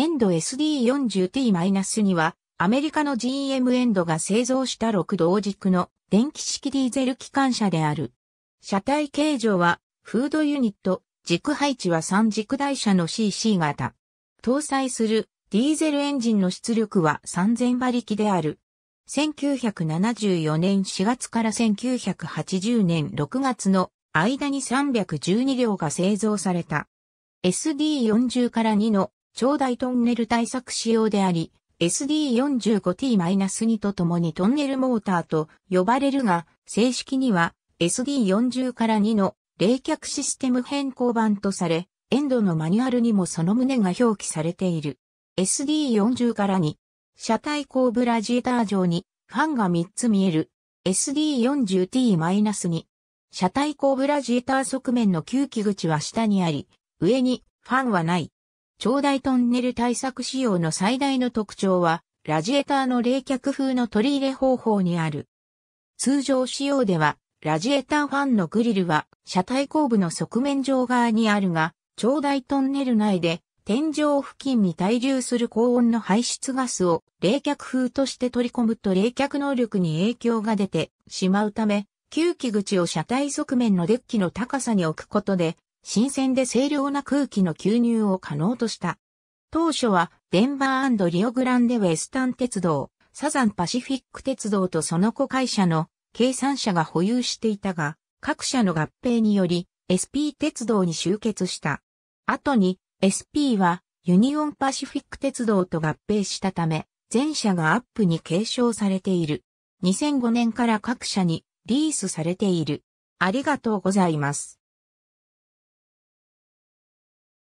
エンド SD40T-2 は、アメリカの GM エンドが製造した6同軸の電気式ディーゼル機関車である。車体形状は、フードユニット、軸配置は3軸台車の CC 型。搭載するディーゼルエンジンの出力は3000馬力である。1974年4月から1980年6月の間に312両が製造された。SD40 から2の超大トンネル対策仕様であり、SD45T-2 とともにトンネルモーターと呼ばれるが、正式には SD40 から2の冷却システム変更版とされ、エンドのマニュアルにもその旨が表記されている。SD40 から2、車体後部ラジエーター上にファンが3つ見える。SD40T-2。車体後部ラジエーター側面の吸気口は下にあり、上にファンはない。長大トンネル対策仕様の最大の特徴は、ラジエーターの冷却風の取り入れ方法にある。通常仕様では、ラジエーターファンのグリルは車体後部の側面上側にあるが、長大トンネル内で天井付近に滞留する高温の排出ガスを冷却風として取り込むと冷却能力に影響が出てしまうため、吸気口を車体側面のデッキの高さに置くことで新鮮で清涼な空気の吸入を可能とした。当初はデンバーリオグランデウェスタン鉄道、サザンパシフィック鉄道とその子会社の計算者が保有していたが、各社の合併により SP 鉄道に集結した。後に SP はユニオンパシフィック鉄道と合併したため、全社がアップに継承されている。2005年から各社にリースされている。ありがとうございます。